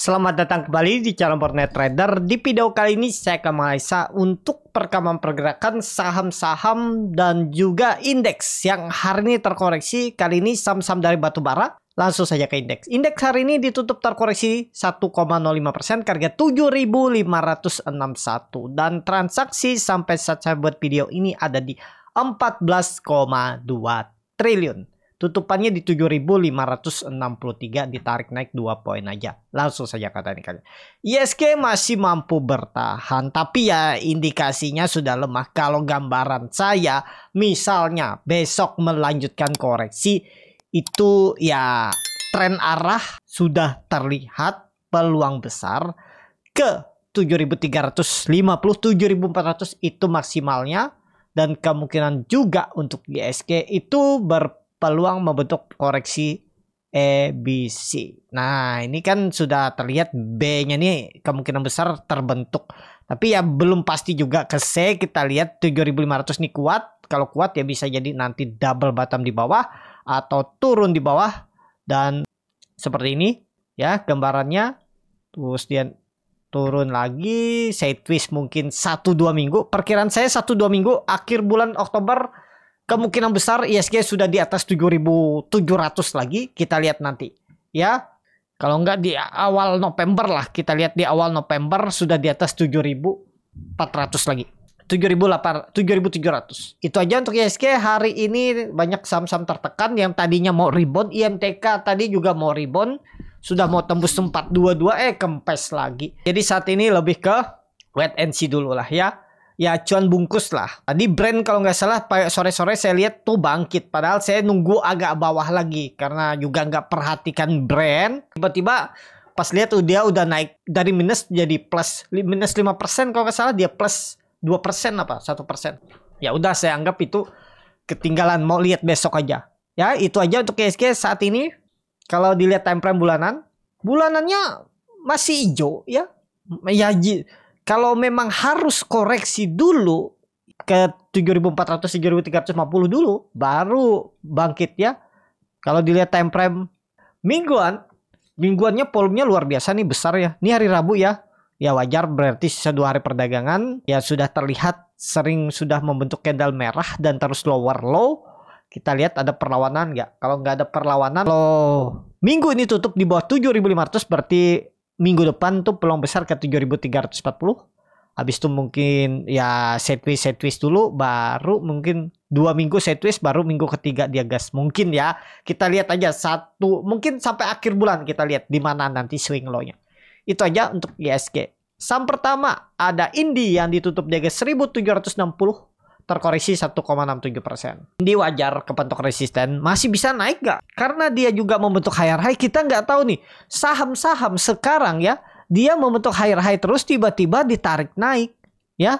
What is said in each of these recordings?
Selamat datang kembali di channel Bornet Trader. Di video kali ini saya akan menganalisa untuk perkembangan pergerakan saham-saham dan juga indeks yang hari ini terkoreksi. Kali ini saham-saham dari batubara. Langsung saja ke indeks. Indeks hari ini ditutup terkoreksi 1,05% harga 7.561 dan transaksi sampai saat saya buat video ini ada di 14,2 triliun. Tutupannya di 7.563 ditarik naik 2 poin aja. Langsung saja kata ini kalian. ISG masih mampu bertahan tapi ya indikasinya sudah lemah. Kalau gambaran saya misalnya besok melanjutkan koreksi itu ya tren arah sudah terlihat peluang besar ke 7.350 7.400 itu maksimalnya dan kemungkinan juga untuk ISG itu ber peluang membentuk koreksi ABC. Nah, ini kan sudah terlihat B-nya nih kemungkinan besar terbentuk. Tapi ya belum pasti juga ke C. Kita lihat 7500 nih kuat. Kalau kuat ya bisa jadi nanti double bottom di bawah atau turun di bawah dan seperti ini ya gambarannya. Terus dia turun lagi, saya twist mungkin 1 2 minggu. Perkiraan saya 1 2 minggu akhir bulan Oktober kemungkinan besar ISG e sudah di atas 7.700 lagi kita lihat nanti ya kalau enggak di awal November lah kita lihat di awal November sudah di atas 7.400 lagi 7.700 itu aja untuk ISG e hari ini banyak saham-saham tertekan yang tadinya mau rebound IMTK tadi juga mau rebound sudah mau tembus 422 eh kempes lagi jadi saat ini lebih ke wait and see dulu lah ya ya cuan bungkus lah. Tadi brand kalau nggak salah sore-sore saya lihat tuh bangkit. Padahal saya nunggu agak bawah lagi karena juga nggak perhatikan brand. Tiba-tiba pas lihat tuh dia udah naik dari minus jadi plus minus 5% kalau nggak salah dia plus 2% apa satu persen. Ya udah saya anggap itu ketinggalan mau lihat besok aja. Ya itu aja untuk KSK saat ini. Kalau dilihat time frame bulanan, bulanannya masih hijau ya. Ya kalau memang harus koreksi dulu ke 7400 7350 dulu baru bangkit ya. kalau dilihat time frame mingguan mingguannya volumenya luar biasa nih besar ya ini hari Rabu ya ya wajar berarti sisa dua hari perdagangan ya sudah terlihat sering sudah membentuk candle merah dan terus lower low kita lihat ada perlawanan nggak kalau nggak ada perlawanan lo minggu ini tutup di bawah 7500 berarti minggu depan tuh peluang besar ke 7340 habis itu mungkin ya set twist set twist dulu baru mungkin dua minggu set twist baru minggu ketiga dia gas mungkin ya kita lihat aja satu mungkin sampai akhir bulan kita lihat di mana nanti swing low-nya itu aja untuk ISG saham pertama ada Indi yang ditutup di harga 1760 terkoreksi 1,67 persen. Ini wajar kepentok resisten, masih bisa naik gak? Karena dia juga membentuk higher high, kita nggak tahu nih saham-saham sekarang ya dia membentuk higher high terus tiba-tiba ditarik naik ya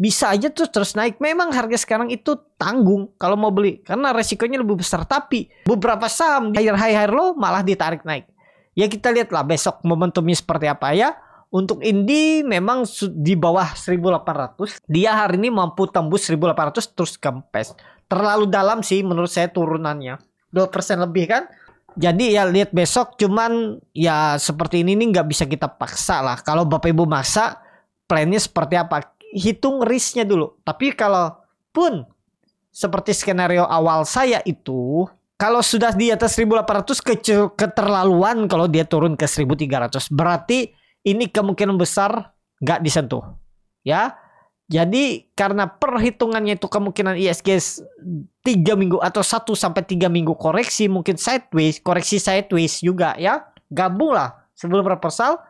bisa aja terus terus naik memang harga sekarang itu tanggung kalau mau beli karena resikonya lebih besar tapi beberapa saham higher high higher low malah ditarik naik ya kita lihatlah besok momentumnya seperti apa ya untuk Indi memang di bawah 1800. Dia hari ini mampu tembus 1800 terus kempes. Terlalu dalam sih menurut saya turunannya. 2% lebih kan? Jadi ya lihat besok cuman ya seperti ini nih nggak bisa kita paksa lah. Kalau Bapak Ibu masa plannya seperti apa? Hitung risknya dulu. Tapi kalau pun seperti skenario awal saya itu kalau sudah di atas 1800 ke keterlaluan kalau dia turun ke 1300 berarti ini kemungkinan besar nggak disentuh. Ya. Jadi karena perhitungannya itu kemungkinan ISG 3 minggu atau 1 sampai 3 minggu koreksi mungkin sideways, koreksi sideways juga ya. Gabunglah sebelum reversal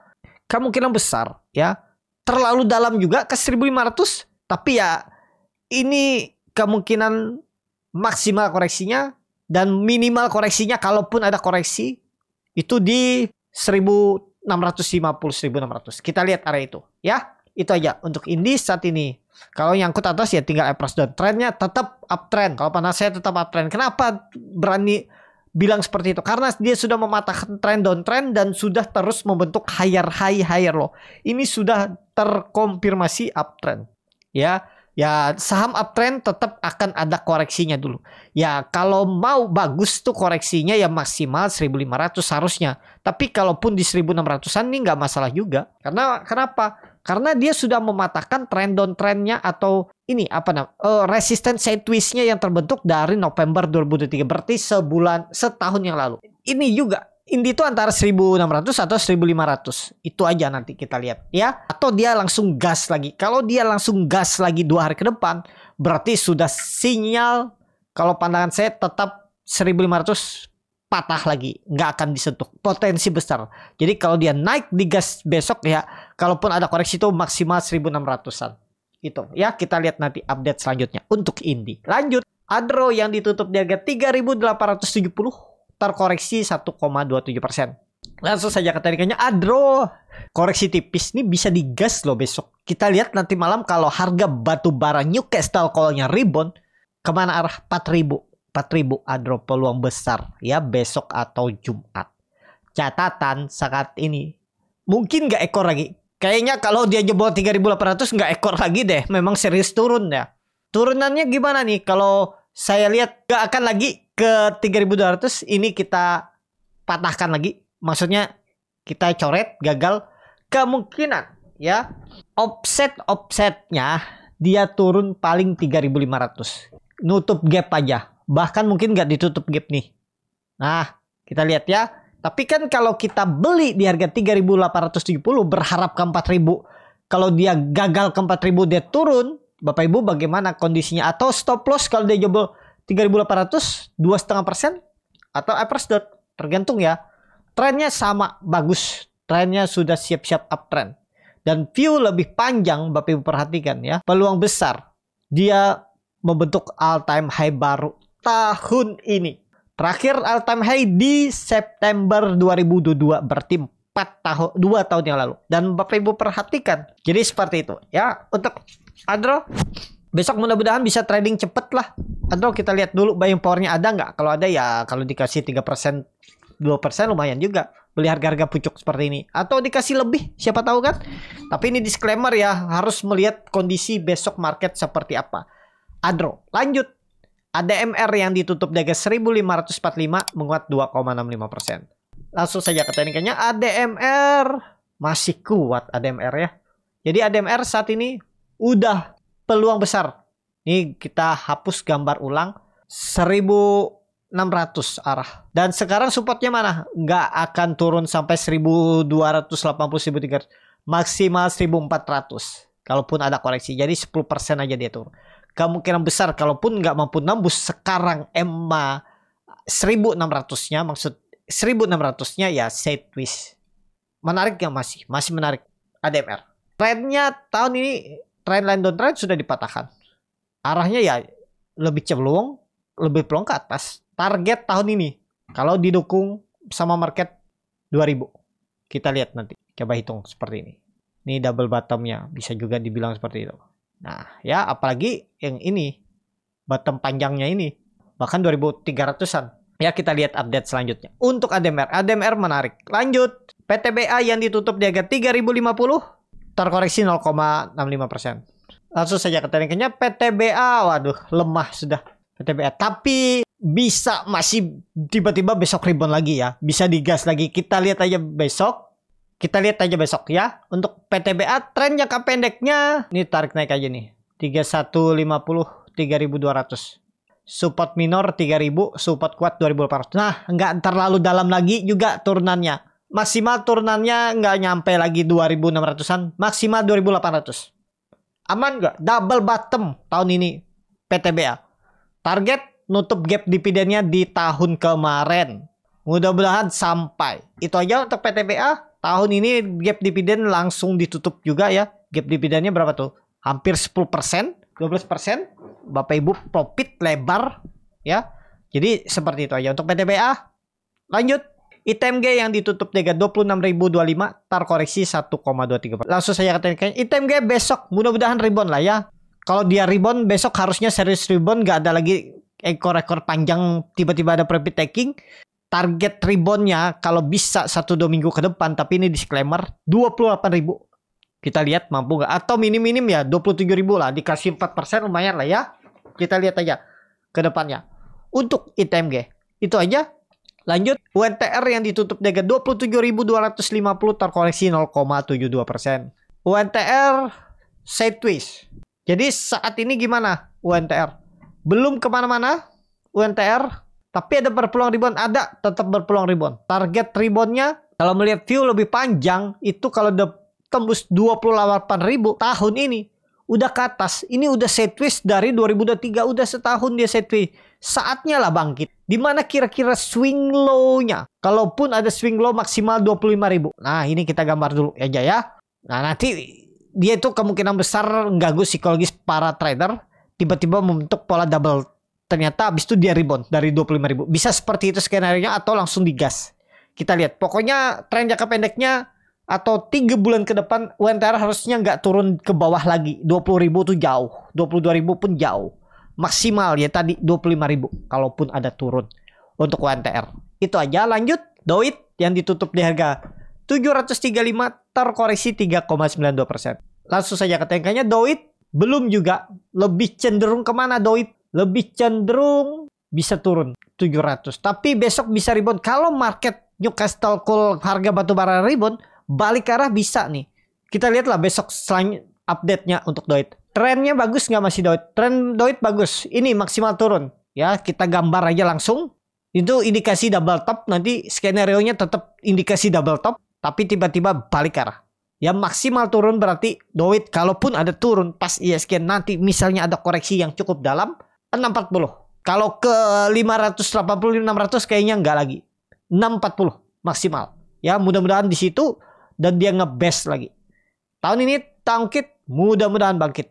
kemungkinan besar ya. Terlalu dalam juga ke 1500 tapi ya ini kemungkinan maksimal koreksinya dan minimal koreksinya kalaupun ada koreksi itu di 1000 650.600. kita lihat area itu ya itu aja untuk indis saat ini kalau yang nyangkut atas ya tinggal average down trennya tetap uptrend kalau panas saya tetap uptrend kenapa berani bilang seperti itu karena dia sudah mematahkan trend downtrend dan sudah terus membentuk higher high higher low ini sudah terkonfirmasi uptrend ya Ya saham uptrend tetap akan ada koreksinya dulu. Ya kalau mau bagus tuh koreksinya ya maksimal 1500 harusnya. Tapi kalaupun di 1600-an ini nggak masalah juga. Karena kenapa? Karena dia sudah mematahkan trend down trendnya atau ini apa namanya uh, eh, resisten twistnya yang terbentuk dari November 2023 berarti sebulan setahun yang lalu. Ini juga Indi itu antara 1600 atau 1500. Itu aja nanti kita lihat ya. Atau dia langsung gas lagi. Kalau dia langsung gas lagi dua hari ke depan, berarti sudah sinyal kalau pandangan saya tetap 1500 patah lagi, nggak akan disentuh. Potensi besar. Jadi kalau dia naik di gas besok ya, kalaupun ada koreksi itu maksimal 1600-an. Itu ya kita lihat nanti update selanjutnya untuk Indi. Lanjut, Adro yang ditutup di harga 3870 terkoreksi 1,27 persen. Langsung saja ke adro. Koreksi tipis ini bisa digas loh besok. Kita lihat nanti malam kalau harga batu bara Newcastle call rebound, kemana arah 4000 4000 adro peluang besar ya besok atau Jumat. Catatan saat ini mungkin nggak ekor lagi. Kayaknya kalau dia jebol 3800 nggak ekor lagi deh. Memang serius turun ya. Turunannya gimana nih? Kalau saya lihat nggak akan lagi ke 3200 ini kita patahkan lagi. Maksudnya kita coret gagal kemungkinan ya offset offsetnya dia turun paling 3500 nutup gap aja bahkan mungkin nggak ditutup gap nih nah kita lihat ya tapi kan kalau kita beli di harga 3870 berharap ke 4000 kalau dia gagal ke 4000 dia turun Bapak Ibu bagaimana kondisinya atau stop loss kalau dia jebol 3.800 dua setengah persen atau average dot tergantung ya trennya sama bagus trennya sudah siap-siap uptrend dan view lebih panjang Bapak Ibu perhatikan ya peluang besar dia membentuk all time high baru tahun ini terakhir all time high di September 2022 berarti 4 tahun 2 tahun yang lalu dan Bapak Ibu perhatikan jadi seperti itu ya untuk Andro besok mudah-mudahan bisa trading cepet lah atau kita lihat dulu buying powernya ada nggak kalau ada ya kalau dikasih 3% 2% lumayan juga beli harga-harga pucuk seperti ini atau dikasih lebih siapa tahu kan tapi ini disclaimer ya harus melihat kondisi besok market seperti apa Adro lanjut ADMR yang ditutup dagang 1545 menguat 2,65%. Langsung saja ke teknikannya ADMR masih kuat ADMR ya. Jadi ADMR saat ini udah peluang besar. Ini kita hapus gambar ulang 1600 arah. Dan sekarang supportnya mana? Nggak akan turun sampai 1280 1300 maksimal 1400 kalaupun ada koreksi. Jadi 10% aja dia turun. Kemungkinan besar kalaupun nggak mampu nembus sekarang EMA 1600-nya maksud 1600-nya ya set twist. Menarik ya masih, masih menarik ADMR. Trendnya tahun ini trend line downtrend sudah dipatahkan. Arahnya ya lebih cemplung, lebih plong ke atas. Target tahun ini kalau didukung sama market 2000. Kita lihat nanti. Coba hitung seperti ini. Ini double bottomnya bisa juga dibilang seperti itu. Nah, ya apalagi yang ini bottom panjangnya ini bahkan 2300-an. Ya kita lihat update selanjutnya. Untuk ADMR, ADMR menarik. Lanjut, PTBA yang ditutup di harga 3050 terkoreksi 0,65 persen. Langsung saja ke tekniknya PTBA, waduh lemah sudah PTBA. Tapi bisa masih tiba-tiba besok rebound lagi ya, bisa digas lagi. Kita lihat aja besok. Kita lihat aja besok ya. Untuk PTBA tren jangka pendeknya, ini tarik naik aja nih. 3150 3200 support minor 3000, support kuat 2800. Nah, nggak terlalu dalam lagi juga turunannya maksimal turnannya nggak nyampe lagi 2600-an, maksimal 2800. Aman nggak? Double bottom tahun ini PTBA. Target nutup gap dividennya di tahun kemarin. Mudah-mudahan sampai. Itu aja untuk PTBA. Tahun ini gap dividen langsung ditutup juga ya. Gap dividennya berapa tuh? Hampir 10%, 12%. Bapak Ibu profit lebar ya. Jadi seperti itu aja untuk PTBA. Lanjut G yang ditutup dua dua puluh enam ribu lima koreksi satu koma dua tiga Langsung saya katakan G besok mudah-mudahan rebound lah ya. Kalau dia rebound besok harusnya serius rebound nggak ada lagi ekor-ekor panjang tiba-tiba ada profit taking. Target reboundnya kalau bisa satu dua minggu ke depan tapi ini disclaimer dua puluh delapan ribu kita lihat mampu nggak atau minim-minim ya dua puluh ribu lah dikasih empat persen lumayan lah ya kita lihat aja ke depannya untuk G itu aja Lanjut, UNTR yang ditutup dengan 27.250 tujuh 0,72 persen. UNTR sideways. Jadi saat ini gimana UNTR? Belum kemana-mana UNTR, tapi ada berpeluang rebound, ada tetap berpeluang rebound. Target reboundnya kalau melihat view lebih panjang itu kalau tembus 28.000 tahun ini udah ke atas. Ini udah sideways dari 2023, udah setahun dia sideways. Saatnya lah bangkit. Di mana kira-kira swing low-nya? Kalaupun ada swing low maksimal 25.000. Nah, ini kita gambar dulu aja ya. Nah, nanti dia itu kemungkinan besar mengganggu psikologis para trader. Tiba-tiba membentuk pola double. Ternyata habis itu dia rebound dari 25.000. Bisa seperti itu skenario-nya atau langsung digas. Kita lihat. Pokoknya tren jangka pendeknya atau tiga bulan ke depan UMTR harusnya nggak turun ke bawah lagi 20 ribu tuh jauh 22 ribu pun jauh maksimal ya tadi 25 ribu kalaupun ada turun untuk UMTR itu aja lanjut Doit yang ditutup di harga 735 terkoreksi 3,92% langsung saja ke tengkanya Doit belum juga lebih cenderung kemana Doit lebih cenderung bisa turun 700 tapi besok bisa rebound kalau market Newcastle call harga batu bara rebound balik arah bisa nih. Kita lihatlah besok selanjutnya update-nya untuk Doit. Trennya bagus nggak masih Doit? Tren Doit bagus. Ini maksimal turun. Ya, kita gambar aja langsung. Itu indikasi double top. Nanti skenario-nya tetap indikasi double top. Tapi tiba-tiba balik arah. Ya maksimal turun berarti Doit kalaupun ada turun pas ISG iya nanti misalnya ada koreksi yang cukup dalam 640. Kalau ke 580 600 kayaknya nggak lagi. 640 maksimal. Ya mudah-mudahan di situ dan dia ngebest lagi. Tahun ini tangkit, mudah-mudahan bangkit.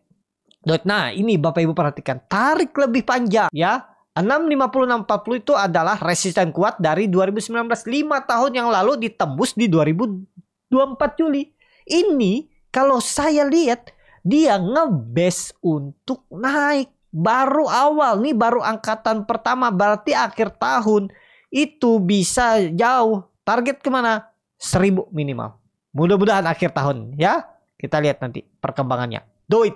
Nah, ini Bapak Ibu perhatikan, tarik lebih panjang ya. 65640 itu adalah resisten kuat dari 2019 5 tahun yang lalu ditembus di 2024 Juli. Ini kalau saya lihat dia ngebes untuk naik baru awal nih baru angkatan pertama berarti akhir tahun itu bisa jauh target kemana 1000 minimal Mudah-mudahan akhir tahun ya. Kita lihat nanti perkembangannya. Do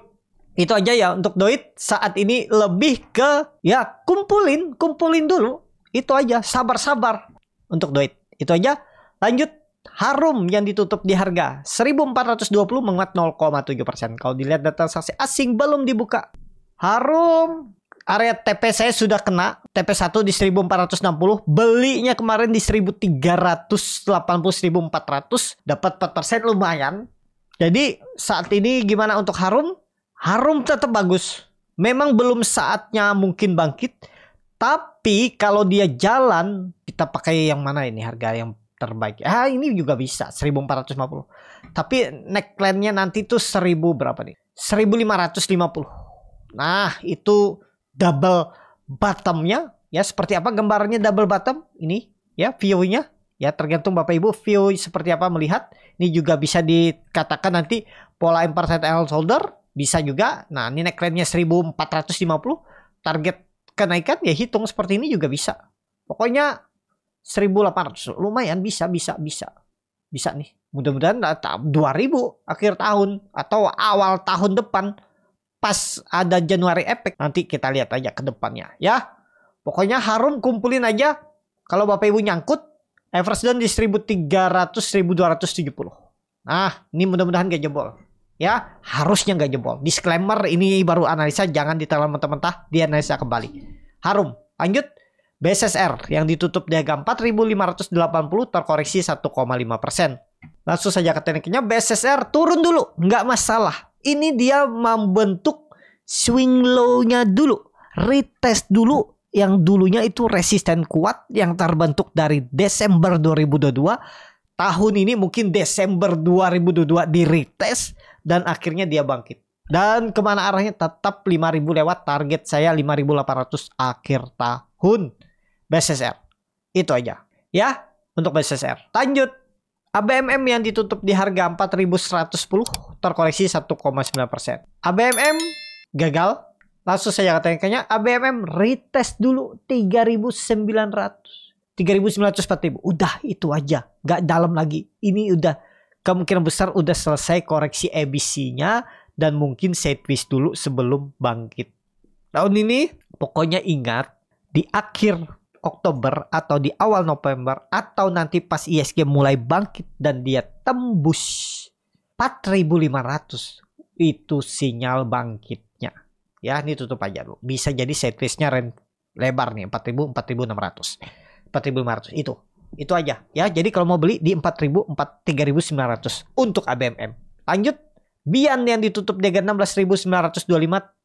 Itu aja ya untuk do saat ini lebih ke ya kumpulin, kumpulin dulu. Itu aja sabar-sabar untuk do Itu aja. Lanjut Harum yang ditutup di harga 1420 menguat 0,7%. Kalau dilihat data saksi asing belum dibuka. Harum area TP saya sudah kena TP1 di 1460 belinya kemarin di 1380 1400 dapat 4% lumayan jadi saat ini gimana untuk Harum Harum tetap bagus memang belum saatnya mungkin bangkit tapi kalau dia jalan kita pakai yang mana ini harga yang terbaik. Ah ini juga bisa 1450. Tapi neckline-nya nanti tuh 1000 berapa nih? 1550. Nah, itu double bottomnya ya seperti apa gambarnya double bottom ini ya view ya tergantung Bapak Ibu view seperti apa melihat ini juga bisa dikatakan nanti pola imperfect L shoulder bisa juga nah ini ratus nya 1450 target kenaikan ya hitung seperti ini juga bisa pokoknya 1800 lumayan bisa bisa bisa bisa nih mudah-mudahan 2000 nah, akhir tahun atau awal tahun depan pas ada Januari Epic nanti kita lihat aja ke depannya ya. Pokoknya Harum kumpulin aja kalau Bapak Ibu nyangkut Everest dan distribut 300 1270. Nah, ini mudah-mudahan gak jebol. Ya, harusnya gak jebol. Disclaimer ini baru analisa jangan ditelan mentah-mentah, dianalisa kembali. Harum, lanjut BSSR yang ditutup di harga 4580 terkoreksi 1,5%. Langsung saja ke tekniknya BSSR turun dulu, nggak masalah ini dia membentuk swing low-nya dulu, retest dulu yang dulunya itu resisten kuat yang terbentuk dari Desember 2022 tahun ini mungkin Desember 2022 di retest dan akhirnya dia bangkit dan kemana arahnya tetap 5000 lewat target saya 5800 akhir tahun BSSR itu aja ya untuk BSSR lanjut ABMM yang ditutup di harga 4110 terkoreksi 1,9%. ABMM gagal. Langsung saya katakan kayaknya ABMM retest dulu 3.900. 3.940. Udah itu aja. Gak dalam lagi. Ini udah kemungkinan besar udah selesai koreksi ABC-nya dan mungkin sideways dulu sebelum bangkit. Tahun ini pokoknya ingat di akhir Oktober atau di awal November atau nanti pas ISG mulai bangkit dan dia tembus 4500 itu sinyal bangkitnya ya ini tutup aja dulu bisa jadi sideways rent lebar nih 4000 4600 4500 itu itu aja ya jadi kalau mau beli di 4000 3900 untuk ABMM lanjut Bian yang ditutup di 16.925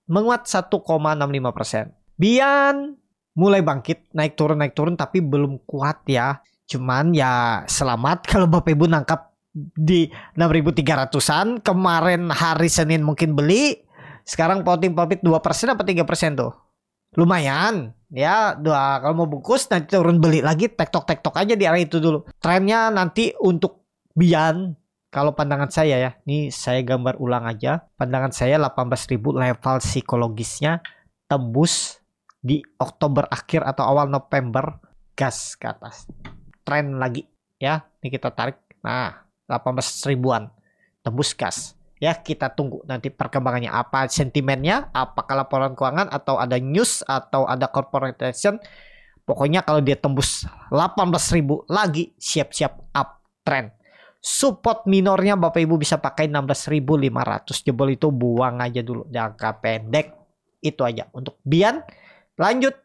menguat 1,65%. Bian mulai bangkit, naik turun naik turun tapi belum kuat ya. Cuman ya selamat kalau Bapak Ibu nangkap di 6300-an kemarin hari Senin mungkin beli sekarang poting profit 2% apa 3% tuh lumayan ya dua kalau mau bungkus nanti turun beli lagi tektok tektok aja di area itu dulu trennya nanti untuk Bian kalau pandangan saya ya ini saya gambar ulang aja pandangan saya 18.000 level psikologisnya tembus di Oktober akhir atau awal November gas ke atas tren lagi ya ini kita tarik nah 18 ribuan tembus gas ya kita tunggu nanti perkembangannya apa sentimennya apakah laporan keuangan atau ada news atau ada corporate pokoknya kalau dia tembus ribu lagi siap-siap uptrend support minornya Bapak Ibu bisa pakai 16.500 jebol itu buang aja dulu jangka pendek itu aja untuk Bian lanjut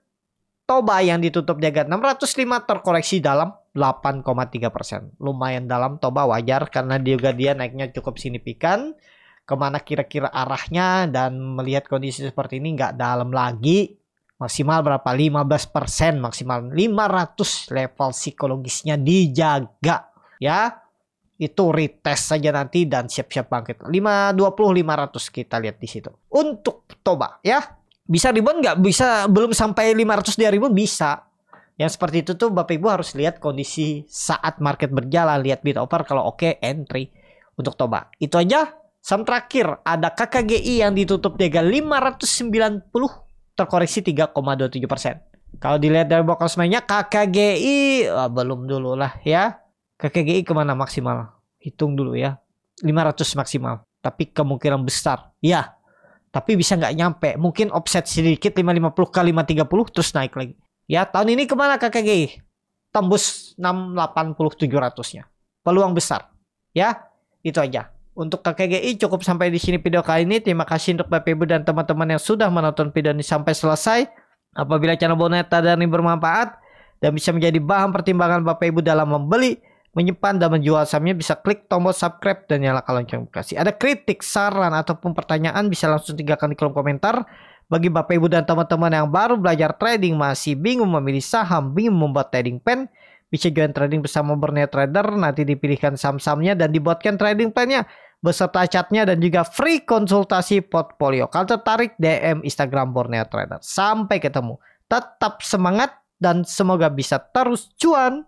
Toba yang ditutup jaga 605 terkoreksi dalam 8,3 persen. Lumayan dalam Toba wajar karena dia juga dia naiknya cukup signifikan. Kemana kira-kira arahnya dan melihat kondisi seperti ini nggak dalam lagi. Maksimal berapa? 15 persen maksimal. 500 level psikologisnya dijaga. Ya, itu retest saja nanti dan siap-siap bangkit. 520 500 kita lihat di situ. Untuk Toba ya. Bisa ribuan nggak? Bisa belum sampai 500 dia ribu bisa yang seperti itu tuh Bapak Ibu harus lihat kondisi saat market berjalan, lihat bid offer kalau oke okay, entry untuk Toba. Itu aja. Saham terakhir ada KKGI yang ditutup niaga 590 terkoreksi 3,27%. Kalau dilihat dari box closing KKGI oh, belum dulu lah ya. KKGI kemana maksimal? Hitung dulu ya. 500 maksimal. Tapi kemungkinan besar. Ya. Tapi bisa nggak nyampe. Mungkin offset sedikit 550 ke 530 terus naik lagi. Ya, tahun ini kemana KKG? Tembus 68700-nya. Peluang besar. Ya, itu aja. Untuk KKGI cukup sampai di sini video kali ini. Terima kasih untuk Bapak Ibu dan teman-teman yang sudah menonton video ini sampai selesai. Apabila channel Boneta dan ini bermanfaat dan bisa menjadi bahan pertimbangan Bapak Ibu dalam membeli, menyimpan dan menjual sahamnya bisa klik tombol subscribe dan nyalakan lonceng notifikasi. Ada kritik, saran ataupun pertanyaan bisa langsung tinggalkan di kolom komentar. Bagi Bapak Ibu dan teman-teman yang baru belajar trading masih bingung memilih saham, bingung membuat trading plan, bisa join trading bersama Borneo Trader, nanti dipilihkan saham-sahamnya dan dibuatkan trading plan-nya beserta catnya dan juga free konsultasi portfolio. Kalau tertarik DM Instagram Borneo Trader. Sampai ketemu. Tetap semangat dan semoga bisa terus cuan.